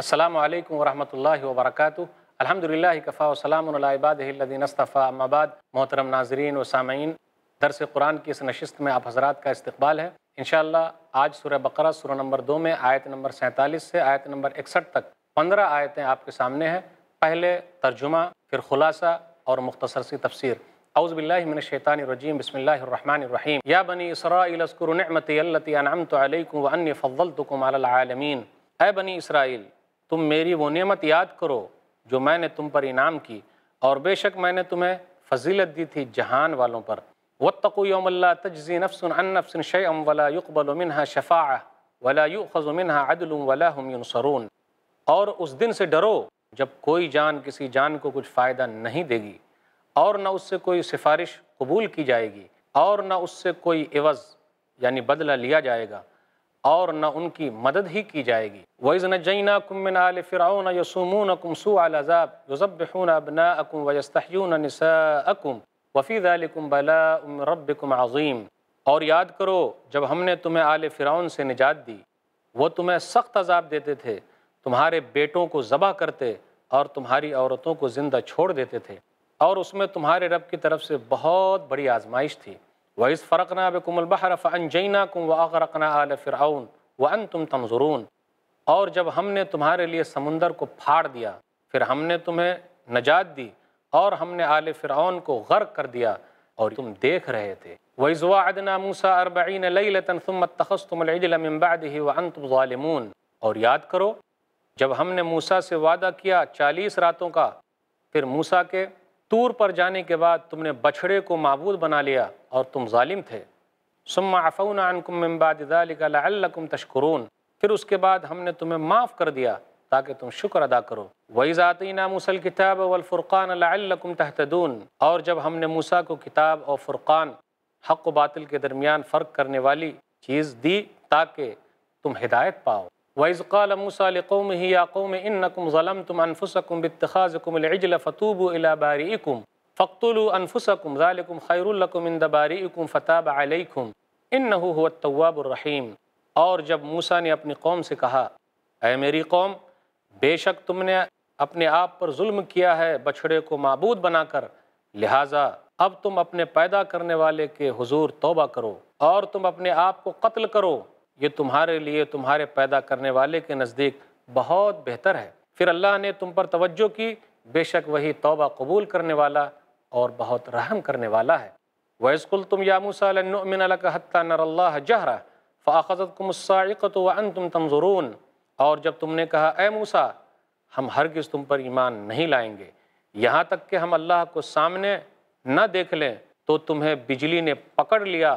السلام علیکم ورحمۃ اللہ وبرکاتہ الحمد للہ کفاء السلام اللہ اصطفیٰ بعد محترم ناظرین و سامعین درس قرآن کی اس نشست میں آپ حضرات کا استقبال ہے انشاءاللہ آج سورہ بقرہ سورہ نمبر دو میں آیت نمبر سینتالیس سے آیت نمبر اکسٹھ تک پندرہ آیتیں آپ کے سامنے ہیں پہلے ترجمہ پھر خلاصہ اور مختصر سی تفسیر اعوذ باللہ من الشیطان الرجیم بسم اللہ الرحمن الرحیم یا بنی اسرائیل نعمتی انعمت علیکم وانی فضلتکم علی العالمین اے بنی اسرائیل تم میری وہ نعمت یاد کرو جو میں نے تم پر انعام کی اور بے شک میں نے تمہیں فضیلت دی تھی جہان والوں پر يَوْمَ تقویم اللہ تجزی نفسن نَفْسٍ نفسن وَلَا يُقْبَلُ ولا یقب وَلَا شفا ولا عَدْلٌ وَلَا عدل يُنصَرُونَ اور اس دن سے ڈرو جب کوئی جان کسی جان کو کچھ فائدہ نہیں دے گی اور نہ اس سے کوئی سفارش قبول کی جائے گی اور نہ اس سے کوئی عوض یعنی بدلہ لیا جائے گا اور نہ ان کی مدد ہی کی جائے گی وَإِذْ نَجَّيْنَاكُمْ مِنْ آلِ فِرْعَوْنَ يَسُومُونَكُمْ سُوعَ الْعَذَابِ يُزَبِّحُونَ أَبْنَاءَكُمْ وَيَسْتَحْيُونَ نِسَاءَكُمْ وَفِي ذَلِكُمْ بَلَاءٌ رَبِّكُمْ عَظِيمٌ اور یاد کرو جب ہم نے تمہیں آل فرعون سے نجات دی وہ تمہیں سخت عذاب دیتے تھے تمہارے بیٹوں کو ذبح کرتے اور تمہاری عورتوں کو زندہ چھوڑ دیتے تھے اور اس میں تمہارے رب کی طرف سے بہت بڑی آزمائش تھی وَإِذْ فَرَقْنَا بِكُمُ الْبَحْرَ فَأَنْجَيْنَاكُمْ وَأَغْرَقْنَا آلَ فِرْعَوْنَ وَأَنْتُمْ تَنْظُرُونَ اور جب ہم نے تمہارے لیے سمندر کو پھاڑ دیا پھر ہم نے تمہیں نجات دی اور ہم نے آلِ فرعون کو غرق کر دیا اور تم دیکھ رہے تھے وَإِذْ وَعَدْنَا مُوسَىٰ أَرْبَعِينَ لَيْلَةً ثُمَّ اتَّخَصْتُمُ الْعِجْلَ مِن بَعْدِهِ وَأَنْتُمْ ظَالِمُونَ اور یاد کرو جب ہم نے موسیٰ سے وعدہ کیا چالیس راتوں کا پھر موسیٰ کے تور پر جانے کے بعد تم نے بچھڑے کو معبود بنا لیا اور تم ظالم تھے عفونا من بعد ذلک لعلکم تشکرون پھر اس کے بعد ہم نے تمہیں معاف کر دیا تاکہ تم شکر ادا کرو وہی ذاتی مُوسَى الْكِتَابَ کتاب لَعَلَّكُمْ الفرق اور جب ہم نے موسیٰ کو کتاب اور فرقان حق و باطل کے درمیان فرق کرنے والی چیز دی تاکہ تم ہدایت پاؤ وَإِذْ قَالَ مُوسَى لِقَوْمِهِ يَا قَوْمِ إِنَّكُمْ ظَلَمْتُمْ أَنفُسَكُمْ بِاتِّخَاذِكُمُ الْعِجْلَ فَتُوبُوا إِلَى بَارِئِكُمْ فَاقْتُلُوا أَنفُسَكُمْ ذَلِكُمْ خَيْرٌ لَكُمْ عِندَ بَارِئِكُمْ فَتَابَ عَلَيْكُمْ إِنَّهُ هُوَ التَّوَّابُ الرَّحِيمُ اور جب موسیٰ نے اپنی قوم سے کہا اے میری قوم بے شک تم نے اپنے آپ پر ظلم کیا ہے بچھڑے کو معبود بنا کر لہٰذا اب تم اپنے پیدا کرنے والے کے حضور توبہ کرو اور تم اپنے آپ کو قتل کرو یہ تمہارے لیے تمہارے پیدا کرنے والے کے نزدیک بہت بہتر ہے پھر اللہ نے تم پر توجہ کی بے شک وہی توبہ قبول کرنے والا اور بہت رحم کرنے والا ہے ویزکل تم یاموسا علن الحطہ نر اللہ جہرہ فاخذت کو مسائق و ان تم اور جب تم نے کہا اے موسا ہم ہرگز تم پر ایمان نہیں لائیں گے یہاں تک کہ ہم اللہ کو سامنے نہ دیکھ لیں تو تمہیں بجلی نے پکڑ لیا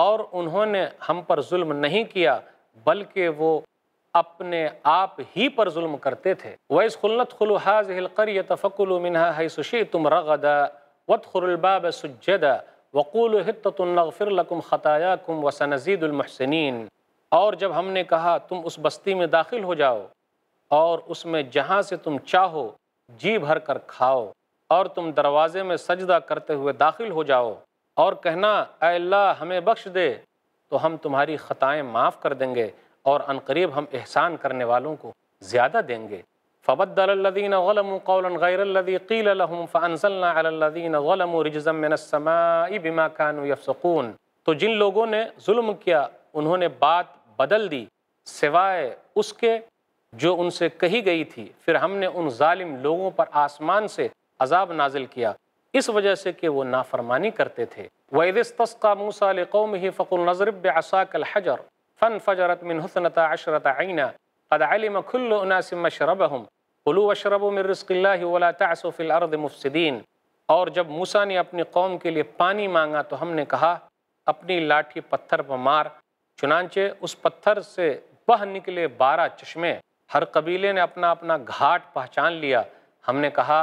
اور انہوں نے ہم پر ظلم نہیں کیا بلکہ وہ اپنے آپ ہی پر ظلم کرتے تھے خُلْنَتْ خلت خلو الْقَرْيَةَ حلقریت مِنْهَا هَيْسُ منہا رَغَدَا وَدْخُرُ الْبَابَ سُجَّدَا وَقُولُوا حِتَّةٌ نَغْفِرْ لَكُمْ خَتَایَاكُمْ وَسَنَزِيدُ الْمُحْسِنِينَ اور جب ہم نے کہا تم اس بستی میں داخل ہو جاؤ اور اس میں جہاں سے تم چاہو جی بھر کر کھاؤ اور تم دروازے میں سجدہ کرتے ہوئے داخل ہو جاؤ اور کہنا اے اللہ ہمیں بخش دے تو ہم تمہاری خطائیں معاف کر دیں گے اور عنقریب ہم احسان کرنے والوں کو زیادہ دیں گے قولا غير الذي قيل لهم فانزلنا على الذين الدین رجزا من السماء بما كانوا يفسقون تو جن لوگوں نے ظلم کیا انہوں نے بات بدل دی سوائے اس کے جو ان سے کہی گئی تھی پھر ہم نے ان ظالم لوگوں پر آسمان سے عذاب نازل کیا اس وجہ سے کہ وہ نافرمانی کرتے تھے وَإِذِ اسْتَسْقَى مُوسَى لِقَوْمِهِ فَقُلْ نَظْرِبْ بِعَصَاكَ الْحَجَرِ فَانْفَجَرَتْ مِنْ هُثْنَتَ عَشْرَةَ عَيْنَا قَدْ عَلِمَ كُلُّ اُنَاسِ مَشْرَبَهُمْ قُلُوا وَشْرَبُوا مِنْ رِزْقِ اللَّهِ وَلَا تَعْسُوا فِي الْأَرْضِ مُفْسِدِينَ اور جب موسیٰ نے اپنی قوم کے لئے پانی مانگا تو ہم نے کہا اپنی لاتھی پتھر پر مار چنانچہ اس پتھر سے بہ نکلے بارہ چشمے ہر قبیلے نے اپنا اپنا گھاٹ پہچان لیا ہم نے کہا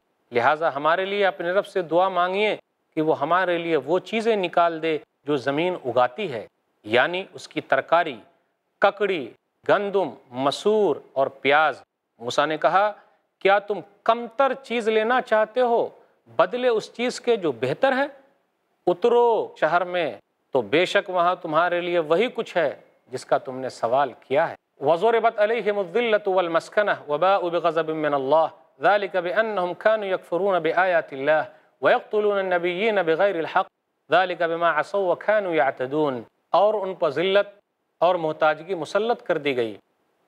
لہٰذا ہمارے لیے اپنے رب سے دعا مانگیے کہ وہ ہمارے لیے وہ چیزیں نکال دے جو زمین اگاتی ہے یعنی اس کی ترکاری ککڑی گندم مسور اور پیاز موسا نے کہا کیا تم کم تر چیز لینا چاہتے ہو بدلے اس چیز کے جو بہتر ہے اترو شہر میں تو بے شک وہاں تمہارے لیے وہی کچھ ہے جس کا تم نے سوال کیا ہے وزور علیہ وبا من اللہ ذلك بأنهم كانوا يكفرون بآيات الله ويقتلون النبيين بغير الحق ذلك بما عصوا وكانوا يعتدون اور ان پر ذلت اور محتاجگی مسلط کر دی گئی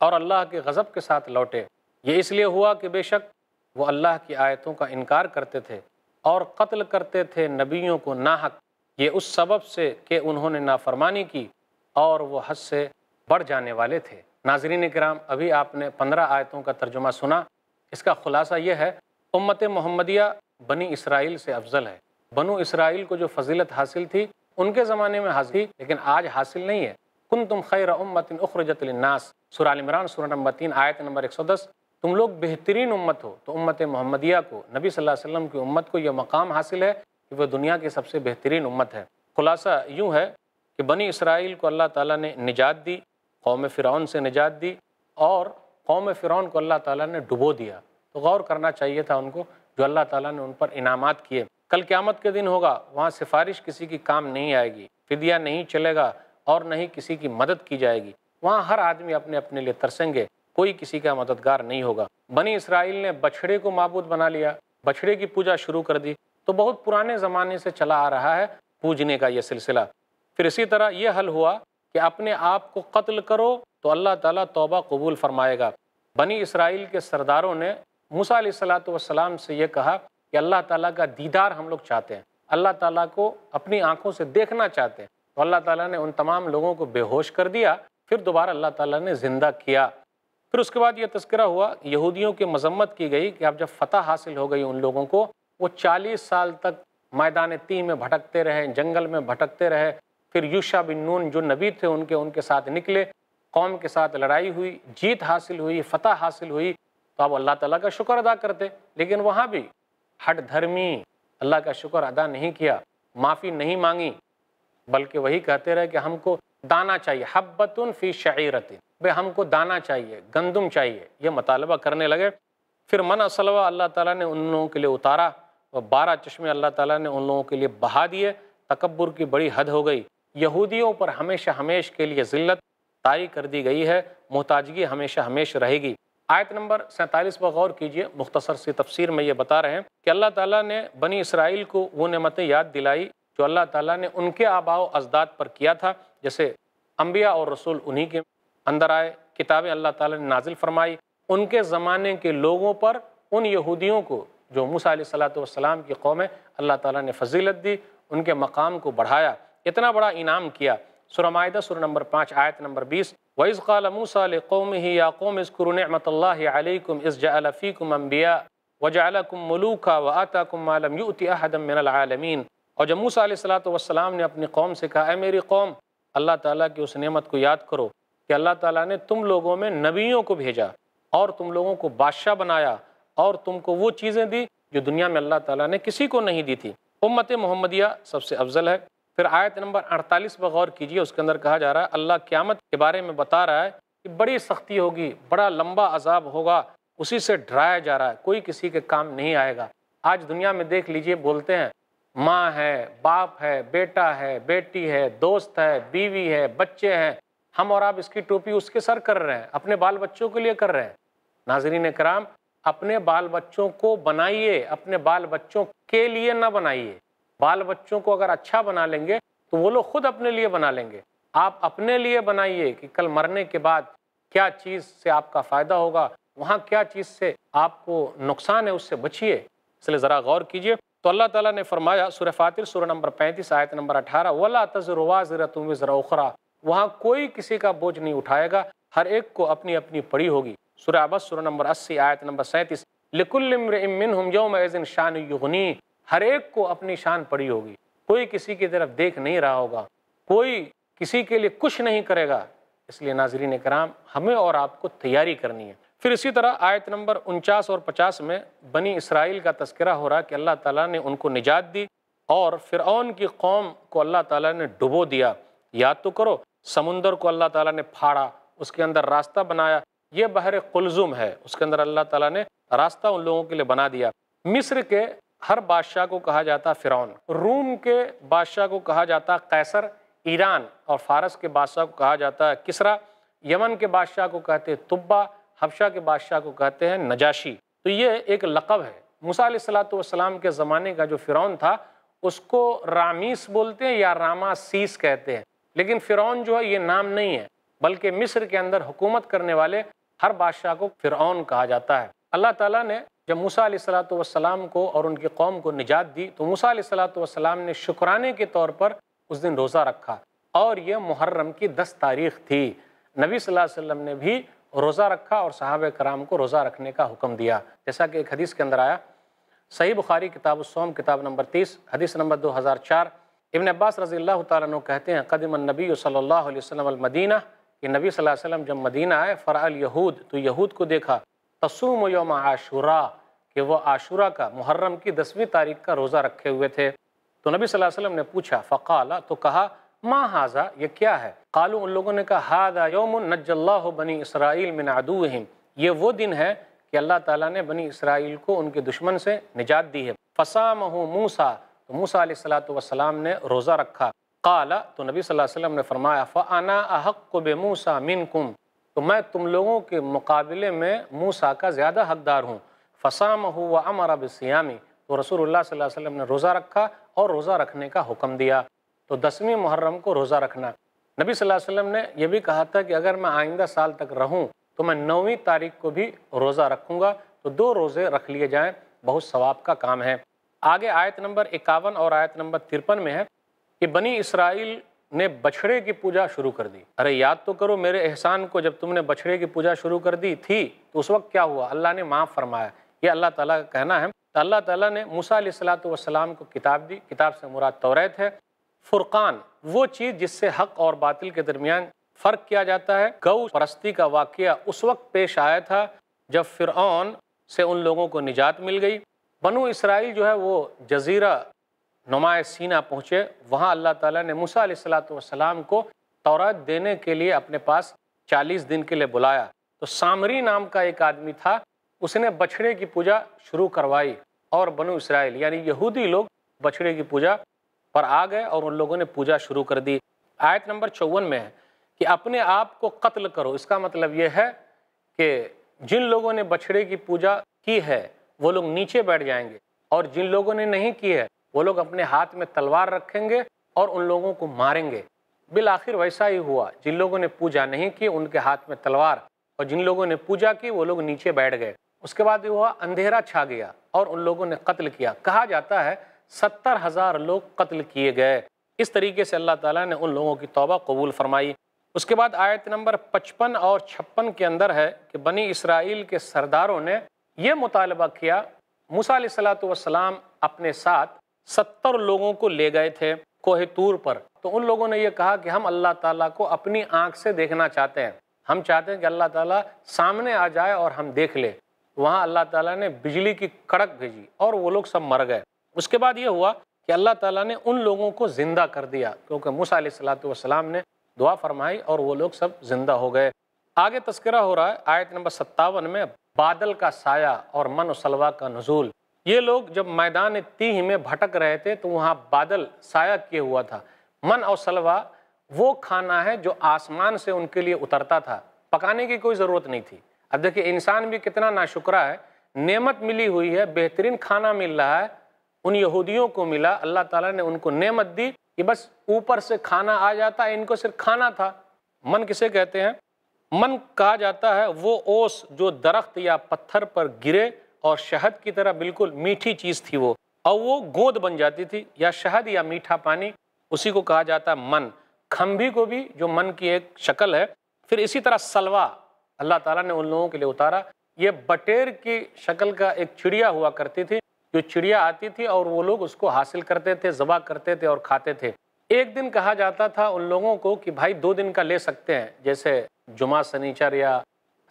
اور اللہ کے غضب کے ساتھ لوٹے یہ اس لیے ہوا کہ بے شک وہ اللہ کی آیتوں کا انکار کرتے تھے اور قتل کرتے تھے نبیوں کو ناحق یہ اس سبب سے کہ انہوں نے نافرمانی کی اور وہ حد سے بڑھ جانے والے تھے ناظرین کرام ابھی آپ نے پندرہ آیتوں کا ترجمہ سنا اس کا خلاصہ یہ ہے امت محمدیہ بنی اسرائیل سے افضل ہے بنو اسرائیل کو جو فضیلت حاصل تھی ان کے زمانے میں حاصل تھی لیکن آج حاصل نہیں ہے کن تم خیر امت اخرجت سورہ سورہ نمبر تین آیت نمبر ایک سو دس تم لوگ بہترین امت ہو تو امت محمدیہ کو نبی صلی اللہ علیہ وسلم کی امت کو یہ مقام حاصل ہے کہ وہ دنیا کی سب سے بہترین امت ہے خلاصہ یوں ہے کہ بنی اسرائیل کو اللہ تعالیٰ نے نجات دی قوم فرعون سے نجات دی اور قوم فرعون کو اللہ تعالیٰ نے ڈبو دیا تو غور کرنا چاہیے تھا ان کو جو اللہ تعالیٰ نے ان پر انعامات کیے کل قیامت کے دن ہوگا وہاں سفارش کسی کی کام نہیں آئے گی فدیہ نہیں چلے گا اور نہ ہی کسی کی مدد کی جائے گی وہاں ہر آدمی اپنے اپنے لیے ترسیں گے کوئی کسی کا مددگار نہیں ہوگا بنی اسرائیل نے بچھڑے کو معبود بنا لیا بچھڑے کی پوجا شروع کر دی تو بہت پرانے زمانے سے چلا آ رہا ہے پوجنے کا یہ سلسلہ پھر اسی طرح یہ حل ہوا کہ اپنے آپ کو قتل کرو تو اللہ تعالیٰ توبہ قبول فرمائے گا بنی اسرائیل کے سرداروں نے موسیٰ علیہ والسلام سے یہ کہا کہ اللہ تعالیٰ کا دیدار ہم لوگ چاہتے ہیں اللہ تعالیٰ کو اپنی آنکھوں سے دیکھنا چاہتے ہیں تو اللہ تعالیٰ نے ان تمام لوگوں کو بے ہوش کر دیا پھر دوبارہ اللہ تعالیٰ نے زندہ کیا پھر اس کے بعد یہ تذکرہ ہوا یہودیوں کی مذمت کی گئی کہ اب جب فتح حاصل ہو گئی ان لوگوں کو وہ چالیس سال تک میدان تی میں بھٹکتے رہے جنگل میں بھٹکتے رہے پھر یوشا بن نون جو نبی تھے ان کے ان کے ساتھ نکلے قوم کے ساتھ لڑائی ہوئی جیت حاصل ہوئی فتح حاصل ہوئی تو آپ اللہ تعالیٰ کا شکر ادا کرتے لیکن وہاں بھی ہٹ دھرمی اللہ کا شکر ادا نہیں کیا معافی نہیں مانگی بلکہ وہی کہتے رہے کہ ہم کو دانا چاہیے حبتن فی شعیرت بے ہم کو دانا چاہیے گندم چاہیے یہ مطالبہ کرنے لگے پھر منصلو اللہ تعالیٰ نے ان لوگوں کے لیے اتارا اور بارہ چشمے اللہ تعالیٰ نے ان لوگوں کے لیے بہا دیے تکبر کی بڑی حد ہو گئی یہودیوں پر ہمیشہ ہمیش کے لیے ذلت طاری کر دی گئی ہے محتاجگی ہمیشہ ہمیش رہے گی آیت نمبر سینتالیس پر غور کیجئے مختصر سی تفسیر میں یہ بتا رہے ہیں کہ اللہ تعالیٰ نے بنی اسرائیل کو وہ نعمتیں یاد دلائی جو اللہ تعالیٰ نے ان کے آباء و اجداد پر کیا تھا جیسے انبیاء اور رسول انہی کے اندر آئے کتابیں اللہ تعالیٰ نے نازل فرمائی ان کے زمانے کے لوگوں پر ان یہودیوں کو جو موسیٰ علیہ السلام کی قومیں اللہ تعالیٰ نے فضیلت دی ان کے مقام کو بڑھایا اتنا بڑا انعام کیا سورہ مائدہ سورہ نمبر پانچ آیت نمبر بیس وَإِذْ قَالَ مُوسَى لِقَوْمِهِ يَا قَوْمِ یا نِعْمَةَ اللَّهِ عَلَيْكُمْ اِذْ جَعَلَ فِيكُمْ أَنْبِيَاءَ وَجَعَلَكُمْ مُلُوكَ وَآتَاكُمْ مَا لَمْ يُؤْتِ أَحَدًا مِنَ الْعَالَمِينَ اور جب موسیٰ علیہ السلام نے اپنی قوم سے کہا اے میری قوم اللہ تعالیٰ کی اس نعمت کو یاد کرو کہ اللہ تعالیٰ نے تم لوگوں میں نبیوں کو بھیجا اور تم لوگوں کو بادشاہ بنایا اور تم کو وہ چیزیں دی جو دنیا میں اللہ تعالیٰ نے کسی کو نہیں دی تھی امت محمدیہ سب سے افضل ہے پھر آیت نمبر 48 پر غور کیجیے اس کے اندر کہا جا رہا ہے اللہ قیامت کے بارے میں بتا رہا ہے کہ بڑی سختی ہوگی بڑا لمبا عذاب ہوگا اسی سے ڈرایا جا رہا ہے کوئی کسی کے کام نہیں آئے گا آج دنیا میں دیکھ لیجئے بولتے ہیں ماں ہے باپ ہے بیٹا ہے بیٹی ہے دوست ہے بیوی ہے بچے ہیں ہم اور آپ اس کی ٹوپی اس کے سر کر رہے ہیں اپنے بال بچوں کے لیے کر رہے ہیں ناظرین کرام اپنے بال بچوں کو بنائیے اپنے بال بچوں کے لیے نہ بنائیے بال بچوں کو اگر اچھا بنا لیں گے تو وہ لوگ خود اپنے لیے بنا لیں گے آپ اپنے لیے بنائیے کہ کل مرنے کے بعد کیا چیز سے آپ کا فائدہ ہوگا وہاں کیا چیز سے آپ کو نقصان ہے اس سے بچیے اس لیے ذرا غور کیجیے تو اللہ تعالیٰ نے فرمایا سورہ فاتر سورہ نمبر پینتیس آیت نمبر اٹھارہ ولا تذر وا ذرا تم ذرا اخرا وہاں کوئی کسی کا بوجھ نہیں اٹھائے گا ہر ایک کو اپنی اپنی پڑی ہوگی سورہ سورحب سورہ نمبر اسی آیت نمبر سینتیس لکل المر امن ہم یوم شان یغنی ہر ایک کو اپنی شان پڑی ہوگی کوئی کسی کی طرف دیکھ نہیں رہا ہوگا کوئی کسی کے لیے کچھ نہیں کرے گا اس لیے ناظرین کرام ہمیں اور آپ کو تیاری کرنی ہے پھر اسی طرح آیت نمبر انچاس اور پچاس میں بنی اسرائیل کا تذکرہ ہو رہا کہ اللہ تعالیٰ نے ان کو نجات دی اور فرعون کی قوم کو اللہ تعالیٰ نے ڈبو دیا یاد تو کرو سمندر کو اللہ تعالیٰ نے پھاڑا اس کے اندر راستہ بنایا یہ بحر قلزم ہے اس کے اندر اللہ تعالیٰ نے راستہ ان لوگوں کے لیے بنا دیا مصر کے ہر بادشاہ کو کہا جاتا فیرون فرعون روم کے بادشاہ کو کہا جاتا قیسر قیصر ایران اور فارس کے بادشاہ کو کہا جاتا کسرا یمن کے بادشاہ کو کہتے ہیں طبا حفشہ کے بادشاہ کو کہتے ہیں نجاشی تو یہ ایک لقب ہے موسیٰ علیہ والسلام کے زمانے کا جو فرعون تھا اس کو رامیس بولتے ہیں یا راما سیس کہتے ہیں لیکن فرعون جو ہے یہ نام نہیں ہے بلکہ مصر کے اندر حکومت کرنے والے ہر بادشاہ کو فرعون کہا جاتا ہے اللہ تعالیٰ نے جب موسیٰ علیہ السلاۃ والسلام کو اور ان کی قوم کو نجات دی تو موسیٰ علیہ السلاۃ والسلام نے شکرانے کے طور پر اس دن روزہ رکھا اور یہ محرم کی دس تاریخ تھی نبی صلی اللہ علیہ وسلم نے بھی روزہ رکھا اور صحابہ کرام کو روزہ رکھنے کا حکم دیا جیسا کہ ایک حدیث کے اندر آیا صحیح بخاری کتاب السوم کتاب نمبر تیس حدیث نمبر دو ہزار چار ابن عباس رضی اللہ تعالیٰ کہتے ہیں قدم النبی صلی اللہ علیہ وسلم المدینہ کہ نبی صلی اللہ علیہ وسلم جب مدینہ آئے فرع الیہود یہود تو یہود کو دیکھا تصوم یوم کہ وہ کا محرم کی دسویں تاریخ کا روزہ رکھے ہوئے تھے تو نبی صلی اللہ علیہ وسلم نے پوچھا فقالا تو کہا ما حاضہ یہ کیا ہے قالو ان لوگوں نے کہا یوم بنی اسرائیل من عدوہم یہ وہ دن ہے کہ اللہ تعالیٰ نے بنی اسرائیل کو ان کے دشمن سے نجات دی ہے تو موسا علیہ والسلام نے روزہ رکھا قالا تو نبی صلی اللہ علیہ وسلم نے فرمایا تو میں تم لوگوں کے مقابلے میں موسا کا زیادہ حقدار ہوں فسام و امر بسیامی تو رسول اللہ صلی اللہ علیہ وسلم نے روزہ رکھا اور روزہ رکھنے کا حکم دیا تو دسویں محرم کو روزہ رکھنا نبی صلی اللہ علیہ وسلم نے یہ بھی کہا تھا کہ اگر میں آئندہ سال تک رہوں تو میں نویں تاریخ کو بھی روزہ رکھوں گا تو دو روزے رکھ لیے جائیں بہت ثواب کا کام ہے آگے آیت نمبر اکاون اور آیت نمبر ترپن میں ہے کہ بنی اسرائیل نے بچھڑے کی پوجا شروع کر دی ارے یاد تو کرو میرے احسان کو جب تم نے بچھڑے کی پوجا شروع کر دی تھی تو اس وقت کیا ہوا اللہ نے معاف فرمایا یہ اللہ تعالیٰ کا کہنا ہے تو اللہ تعالیٰ نے علیہ السلاۃ والسلام کو کتاب دی کتاب سے مراد توریت ہے فرقان وہ چیز جس سے حق اور باطل کے درمیان فرق کیا جاتا ہے گو پرستی کا واقعہ اس وقت پیش آیا تھا جب فرعون سے ان لوگوں کو نجات مل گئی بنو اسرائیل جو ہے وہ جزیرہ نمایا سینا پہنچے وہاں اللہ تعالیٰ نے موسیٰ علیہ السلاۃ والسلام السلام کو تورات دینے کے لیے اپنے پاس چالیس دن کے لیے بلایا تو سامری نام کا ایک آدمی تھا اس نے بچھڑے کی پوجا شروع کروائی اور بنو اسرائیل یعنی یہودی لوگ بچھڑے کی پوجا پر آ گئے اور ان لوگوں نے پوجا شروع کر دی آیت نمبر چون میں ہے کہ اپنے آپ کو قتل کرو اس کا مطلب یہ ہے کہ جن لوگوں نے بچھڑے کی پوجا کی ہے وہ لوگ نیچے بیٹھ جائیں گے اور جن لوگوں نے نہیں کی ہے وہ لوگ اپنے ہاتھ میں تلوار رکھیں گے اور ان لوگوں کو ماریں گے بالآخر ویسا ہی ہوا جن لوگوں نے پوجا نہیں کی ان کے ہاتھ میں تلوار اور جن لوگوں نے پوجا کی وہ لوگ نیچے بیٹھ گئے اس کے بعد یہ ہوا اندھیرا چھا گیا اور ان لوگوں نے قتل کیا کہا جاتا ہے ستر ہزار لوگ قتل کیے گئے اس طریقے سے اللہ تعالیٰ نے ان لوگوں کی توبہ قبول فرمائی اس کے بعد آیت نمبر پچپن اور چھپن کے اندر ہے کہ بنی اسرائیل کے سرداروں نے یہ مطالبہ کیا موسیٰ علیہ السلام اپنے ساتھ ستر لوگوں کو لے گئے تھے کوہ تور پر تو ان لوگوں نے یہ کہا کہ ہم اللہ تعالیٰ کو اپنی آنکھ سے دیکھنا چاہتے ہیں ہم چاہتے ہیں کہ اللہ تعالیٰ سامنے آ جائے اور ہم دیکھ لیں وہاں اللہ تعالیٰ نے بجلی کی کڑک بھیجی اور وہ لوگ سب مر گئے اس کے بعد یہ ہوا کہ اللہ تعالیٰ نے ان لوگوں کو زندہ کر دیا کیونکہ موسیٰ علیہ السلاۃ والسلام نے دعا فرمائی اور وہ لوگ سب زندہ ہو گئے آگے تذکرہ ہو رہا ہے آیت نمبر ستاون میں بادل کا سایہ اور من و سلوا کا نزول یہ لوگ جب میدان تیہ میں بھٹک رہے تھے تو وہاں بادل سایہ کیے ہوا تھا من اور سلوا وہ کھانا ہے جو آسمان سے ان کے لیے اترتا تھا پکانے کی کوئی ضرورت نہیں تھی اب دیکھیں انسان بھی کتنا ناشکرہ ہے نعمت ملی ہوئی ہے بہترین کھانا مل رہا ہے ان یہودیوں کو ملا اللہ تعالیٰ نے ان کو نعمت دی کہ بس اوپر سے کھانا آ جاتا ہے ان کو صرف کھانا تھا من کسے کہتے ہیں من کہا جاتا ہے وہ اوس جو درخت یا پتھر پر گرے اور شہد کی طرح بالکل میٹھی چیز تھی وہ اور وہ گود بن جاتی تھی یا شہد یا میٹھا پانی اسی کو کہا جاتا ہے من کھمبی کو بھی جو من کی ایک شکل ہے پھر اسی طرح سلوا اللہ تعالیٰ نے ان لوگوں کے لیے اتارا یہ بٹیر کی شکل کا ایک چڑیا ہوا کرتی تھی جو چڑیا آتی تھی اور وہ لوگ اس کو حاصل کرتے تھے ذبح کرتے تھے اور کھاتے تھے ایک دن کہا جاتا تھا ان لوگوں کو کہ بھائی دو دن کا لے سکتے ہیں جیسے جمعہ سنیچر یا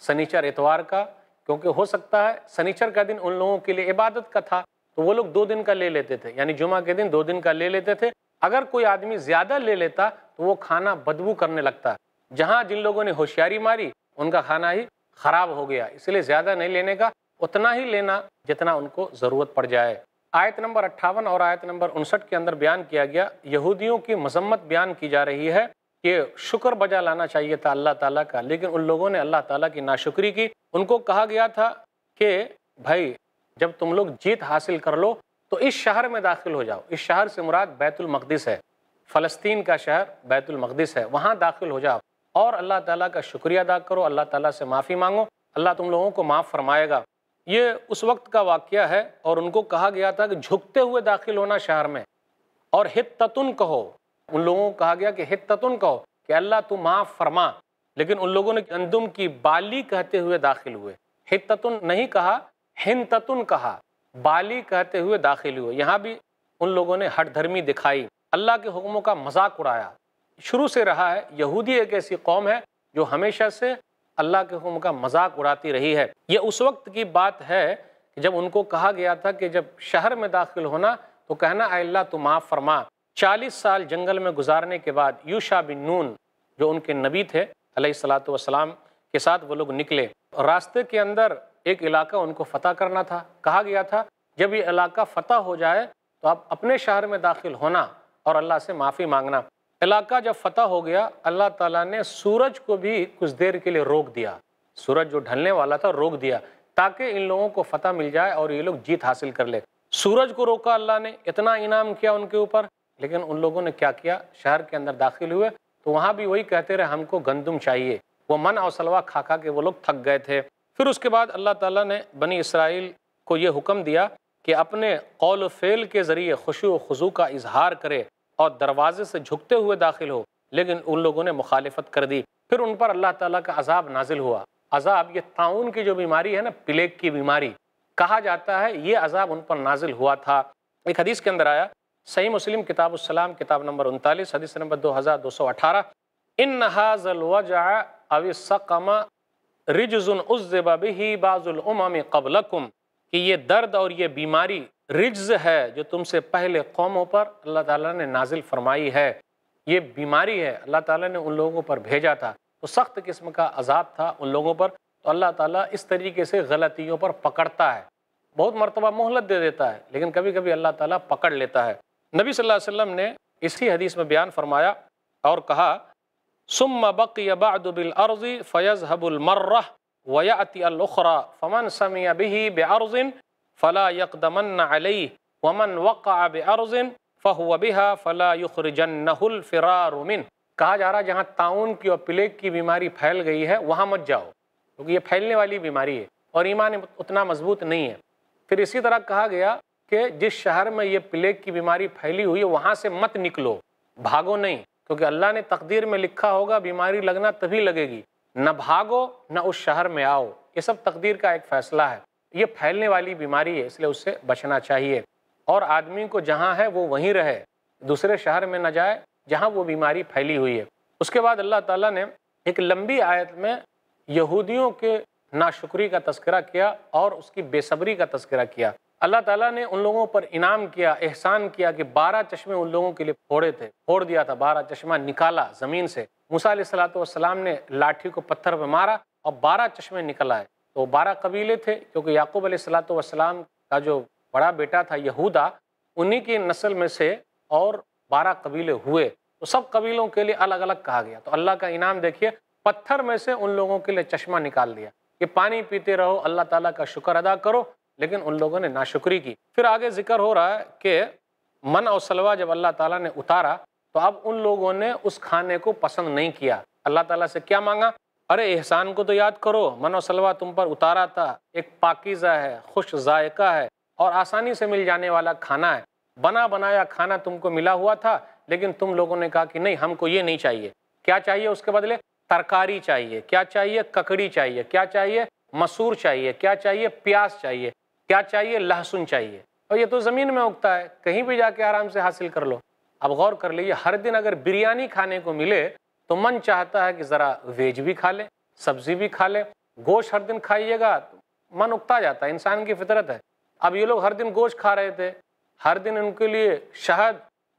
سنیچر اتوار کا کیونکہ ہو سکتا ہے سنیچر کا دن ان لوگوں کے لیے عبادت کا تھا تو وہ لوگ دو دن کا لے لیتے تھے یعنی جمعہ کے دن دو دن کا لے لیتے تھے اگر کوئی آدمی زیادہ لے لیتا تو وہ کھانا بدبو کرنے لگتا جہاں جن لوگوں نے ہوشیاری ماری ان کا کھانا ہی خراب ہو گیا اس لیے زیادہ نہیں لینے کا اتنا ہی لینا جتنا ان کو ضرورت پڑ جائے آیت نمبر اٹھاون اور آیت نمبر انسٹھ کے اندر بیان کیا گیا یہودیوں کی مذمت بیان کی جا رہی ہے کہ شکر بجا لانا چاہیے تھا اللہ تعالیٰ کا لیکن ان لوگوں نے اللہ تعالیٰ کی ناشکری کی ان کو کہا گیا تھا کہ بھائی جب تم لوگ جیت حاصل کر لو تو اس شہر میں داخل ہو جاؤ اس شہر سے مراد بیت المقدس ہے فلسطین کا شہر بیت المقدس ہے وہاں داخل ہو جاؤ اور اللہ تعالیٰ کا شکریہ ادا کرو اللہ تعالیٰ سے معافی مانگو اللہ تم لوگوں کو معاف فرمائے گا یہ اس وقت کا واقعہ ہے اور ان کو کہا گیا تھا کہ جھکتے ہوئے داخل ہونا شہر میں اور حتتن کہو ان لوگوں کو کہا گیا کہ حتتن کہو کہ اللہ تو معاف فرما لیکن ان لوگوں نے گندم کی بالی کہتے ہوئے داخل ہوئے حتتن نہیں کہا ہنتتن کہا بالی کہتے ہوئے داخل ہوئے یہاں بھی ان لوگوں نے ہٹ دھرمی دکھائی اللہ کے حکموں کا مذاق اڑایا شروع سے رہا ہے یہودی ایک ایسی قوم ہے جو ہمیشہ سے اللہ کے حکم کا مذاق اڑاتی رہی ہے یہ اس وقت کی بات ہے جب ان کو کہا گیا تھا کہ جب شہر میں داخل ہونا تو کہنا اے اللہ تو معاف فرما چالیس سال جنگل میں گزارنے کے بعد یوشا بن نون جو ان کے نبی تھے علیہ السلاۃ والسلام کے ساتھ وہ لوگ نکلے اور راستے کے اندر ایک علاقہ ان کو فتح کرنا تھا کہا گیا تھا جب یہ علاقہ فتح ہو جائے تو آپ اپنے شہر میں داخل ہونا اور اللہ سے معافی مانگنا علاقہ جب فتح ہو گیا اللہ تعالیٰ نے سورج کو بھی کچھ دیر کے لیے روک دیا سورج جو ڈھلنے والا تھا روک دیا تاکہ ان لوگوں کو فتح مل جائے اور یہ لوگ جیت حاصل کر لے سورج کو روکا اللہ نے اتنا انعام کیا ان کے اوپر لیکن ان لوگوں نے کیا کیا شہر کے اندر داخل ہوئے تو وہاں بھی وہی کہتے رہے ہم کو گندم چاہیے وہ من اور سلوا کھا کھا کے وہ لوگ تھک گئے تھے پھر اس کے بعد اللہ تعالیٰ نے بنی اسرائیل کو یہ حکم دیا کہ اپنے قول و فعل کے ذریعے خوشی و خضو کا اظہار کرے اور دروازے سے جھکتے ہوئے داخل ہو لیکن ان لوگوں نے مخالفت کر دی پھر ان پر اللہ تعالیٰ کا عذاب نازل ہوا عذاب یہ تعاون کی جو بیماری ہے نا پلیگ کی بیماری کہا جاتا ہے یہ عذاب ان پر نازل ہوا تھا ایک حدیث کے اندر آیا صحیح مسلم کتاب السلام کتاب نمبر انتالیس حدیث نمبر دو ہزار دو سو اٹھارہ نحاظ الوجع اوی سقم رجز عزب بہی بعض الامم قبلکم کہ یہ درد اور یہ بیماری رجز ہے جو تم سے پہلے قوموں پر اللہ تعالیٰ نے نازل فرمائی ہے یہ بیماری ہے اللہ تعالیٰ نے ان لوگوں پر بھیجا تھا تو سخت قسم کا عذاب تھا ان لوگوں پر تو اللہ تعالیٰ اس طریقے سے غلطیوں پر پکڑتا ہے بہت مرتبہ مہلت دے دیتا ہے لیکن کبھی کبھی اللہ تعالیٰ پکڑ لیتا ہے نبی صلی اللہ علیہ وسلم نے اسی حدیث میں بیان فرمایا اور کہا ثم بقی بعد بالارض حب المرہ الاخرى فمن سمی به بعرض فلا يقدمن علیہ ومن وقع بعرض فهو بها فلا يخرجنه الفرار من کہا جا رہا جہاں تعاون کی اور پلیگ کی بیماری پھیل گئی ہے وہاں مت جاؤ کیونکہ یہ پھیلنے والی بیماری ہے اور ایمان اتنا مضبوط نہیں ہے پھر اسی طرح کہا گیا کہ جس شہر میں یہ پلیگ کی بیماری پھیلی ہوئی ہے وہاں سے مت نکلو بھاگو نہیں کیونکہ اللہ نے تقدیر میں لکھا ہوگا بیماری لگنا تبھی لگے گی نہ بھاگو نہ اس شہر میں آؤ یہ سب تقدیر کا ایک فیصلہ ہے یہ پھیلنے والی بیماری ہے اس لیے اس سے بچنا چاہیے اور آدمی کو جہاں ہے وہ وہیں رہے دوسرے شہر میں نہ جائے جہاں وہ بیماری پھیلی ہوئی ہے اس کے بعد اللہ تعالیٰ نے ایک لمبی آیت میں یہودیوں کے ناشکری کا تذکرہ کیا اور اس کی بے صبری کا تذکرہ کیا اللہ تعالیٰ نے ان لوگوں پر انعام کیا احسان کیا کہ بارہ چشمے ان لوگوں کے لیے پھوڑے تھے پھوڑ دیا تھا بارہ چشمہ نکالا زمین سے موسیٰ علیہ السلاۃ والسلام نے لاٹھی کو پتھر پہ مارا اور بارہ چشمے آئے تو بارہ قبیلے تھے کیونکہ یعقوب علیہ السلام والسلام کا جو بڑا بیٹا تھا یہودا انہی انہیں کی نسل میں سے اور بارہ قبیلے ہوئے تو سب قبیلوں کے لیے الگ الگ کہا گیا تو اللہ کا انعام دیکھیے پتھر میں سے ان لوگوں کے لیے چشمہ نکال دیا کہ پانی پیتے رہو اللہ تعالیٰ کا شکر ادا کرو لیکن ان لوگوں نے ناشکری کی پھر آگے ذکر ہو رہا ہے کہ من او سلوا جب اللہ تعالیٰ نے اتارا تو اب ان لوگوں نے اس کھانے کو پسند نہیں کیا اللہ تعالیٰ سے کیا مانگا ارے احسان کو تو یاد کرو من و سلوا تم پر اتارا تھا ایک پاکیزہ ہے خوش ذائقہ ہے اور آسانی سے مل جانے والا کھانا ہے بنا بنایا کھانا تم کو ملا ہوا تھا لیکن تم لوگوں نے کہا کہ نہیں ہم کو یہ نہیں چاہیے کیا چاہیے اس کے بدلے ترکاری چاہیے کیا چاہیے ککڑی چاہیے کیا چاہیے مسور چاہیے کیا چاہیے پیاز چاہیے کیا چاہیے لہسن چاہیے اور یہ تو زمین میں اگتا ہے کہیں بھی جا کے آرام سے حاصل کر لو اب غور کر لیجیے ہر دن اگر بریانی کھانے کو ملے تو من چاہتا ہے کہ ذرا ویج بھی کھا لیں سبزی بھی کھا لیں گوشت ہر دن کھائیے گا من اگتا جاتا ہے انسان کی فطرت ہے اب یہ لوگ ہر دن گوشت کھا رہے تھے ہر دن ان کے لیے شہد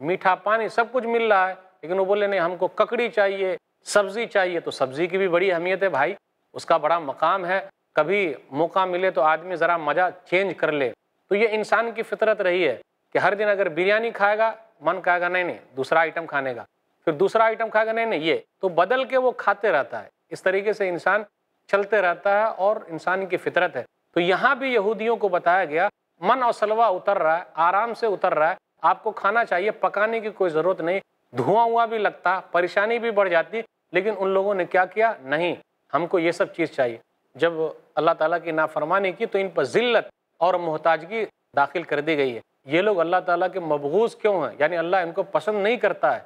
میٹھا پانی سب کچھ مل رہا ہے لیکن وہ بولے نہیں ہم کو ککڑی چاہیے سبزی چاہیے تو سبزی کی بھی بڑی اہمیت ہے بھائی اس کا بڑا مقام ہے کبھی موقع ملے تو آدمی ذرا مزہ چینج کر لے تو یہ انسان کی فطرت رہی ہے کہ ہر دن اگر بریانی کھائے گا من کھائے گا نہیں نہیں دوسرا آئٹم کھانے کا پھر دوسرا آئٹم کھائے گا نہیں نہیں یہ تو بدل کے وہ کھاتے رہتا ہے اس طریقے سے انسان چلتے رہتا ہے اور انسان کی فطرت ہے تو یہاں بھی یہودیوں کو بتایا گیا من اور سلوا اتر رہا ہے آرام سے اتر رہا ہے آپ کو کھانا چاہیے پکانے کی کوئی ضرورت نہیں دھواں ہوا بھی لگتا پریشانی بھی بڑھ جاتی لیکن ان لوگوں نے کیا کیا نہیں ہم کو یہ سب چیز چاہیے جب اللہ تعالیٰ کی نافرمانی کی تو ان پر ذلت اور محتاجگی داخل کر دی گئی ہے یہ لوگ اللہ تعالیٰ کے مبہوز کیوں ہیں یعنی اللہ ان کو پسند نہیں کرتا ہے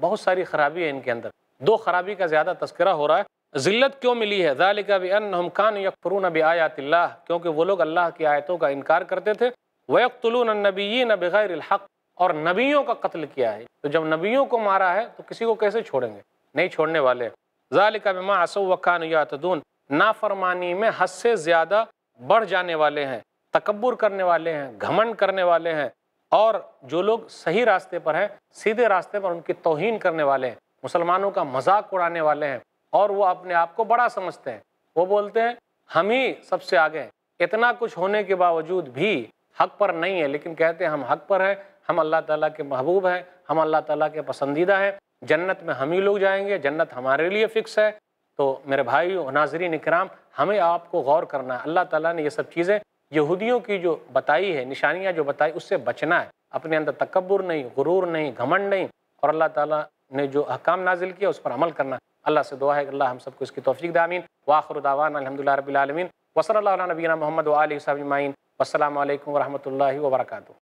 بہت ساری خرابی ہے ان کے اندر دو خرابی کا زیادہ تذکرہ ہو رہا ہے ذلت کیوں ملی ہے ذالک بانہم کانوا یکفرون بآیات اللہ کیونکہ وہ لوگ اللہ کی آیتوں کا انکار کرتے تھے وَيَقْتُلُونَ النَّبِيِّينَ بِغَيْرِ الحق اور نبیوں کا قتل کیا ہے تو جب نبیوں کو مارا ہے تو کسی کو کیسے چھوڑیں گے نہیں چھوڑنے والے عصوا باں استدون نافرمانی میں حد سے زیادہ بڑھ جانے والے ہیں تکبر کرنے والے ہیں گھمن کرنے والے ہیں اور جو لوگ صحیح راستے پر ہیں سیدھے راستے پر ان کی توہین کرنے والے ہیں مسلمانوں کا مذاق اڑانے والے ہیں اور وہ اپنے آپ کو بڑا سمجھتے ہیں وہ بولتے ہیں ہم ہی سب سے آگے ہیں اتنا کچھ ہونے کے باوجود بھی حق پر نہیں ہے لیکن کہتے ہیں ہم حق پر ہیں ہم اللہ تعالیٰ کے محبوب ہیں ہم اللہ تعالیٰ کے پسندیدہ ہیں جنت میں ہم ہی لوگ جائیں گے جنت ہمارے لیے فکس ہے تو میرے بھائی ناظرین اکرام ہمیں آپ کو غور کرنا ہے اللہ تعالیٰ نے یہ سب چیزیں یہودیوں کی جو بتائی ہے نشانیاں جو بتائی اس سے بچنا ہے اپنے اندر تکبر نہیں غرور نہیں گھمنڈ نہیں اور اللہ تعالیٰ نے جو حکام نازل کیا اس پر عمل کرنا اللہ سے دعا ہے کہ اللہ ہم سب کو اس کی توفیق دامین واخر دعوان الحمد رب العالمین وصلی اللہ علیہ نبینہ محمد علیہ صاحب عین السلام علیکم ورحمۃ اللہ وبرکاتہ